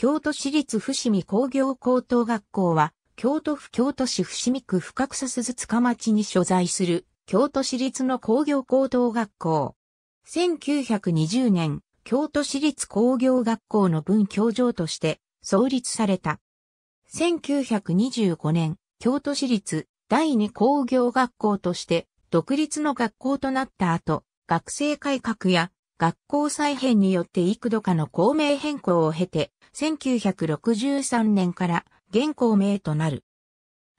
京都市立伏見工業高等学校は、京都府京都市伏見区深草鈴塚町に所在する、京都市立の工業高等学校。1920年、京都市立工業学校の分教場として創立された。1925年、京都市立第二工業学校として独立の学校となった後、学生改革や学校再編によって幾度かの校名変更を経て、1963年から現行名となる。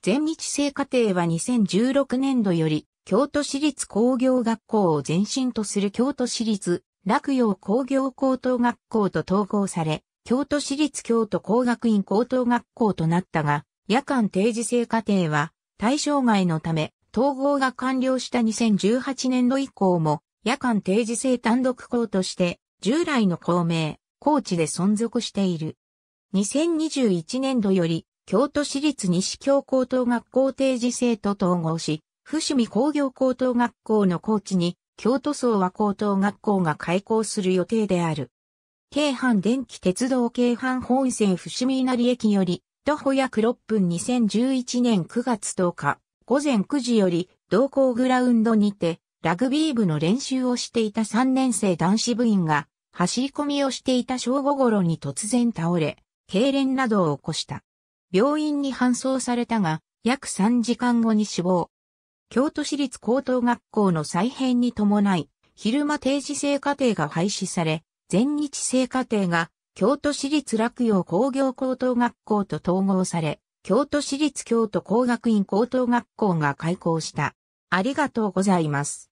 全日制課程は2016年度より、京都市立工業学校を前身とする京都市立洛陽工業高等学校と統合され、京都市立京都工学院高等学校となったが、夜間定時制課程は対象外のため、統合が完了した2018年度以降も、夜間定時制単独校として、従来の校名、高知で存続している。2021年度より、京都市立西京高等学校定時制と統合し、伏見工業高等学校の高知に、京都総和高等学校が開校する予定である。京阪電気鉄道京阪本線伏見稲荷駅より、徒歩約6分2011年9月10日、午前9時より、同校グラウンドにて、ラグビー部の練習をしていた3年生男子部員が、走り込みをしていた正午頃に突然倒れ、痙攣などを起こした。病院に搬送されたが、約3時間後に死亡。京都市立高等学校の再編に伴い、昼間定時制課程が廃止され、全日制課程が京都市立落葉工業高等学校と統合され、京都市立京都工学院高等学校が開校した。ありがとうございます。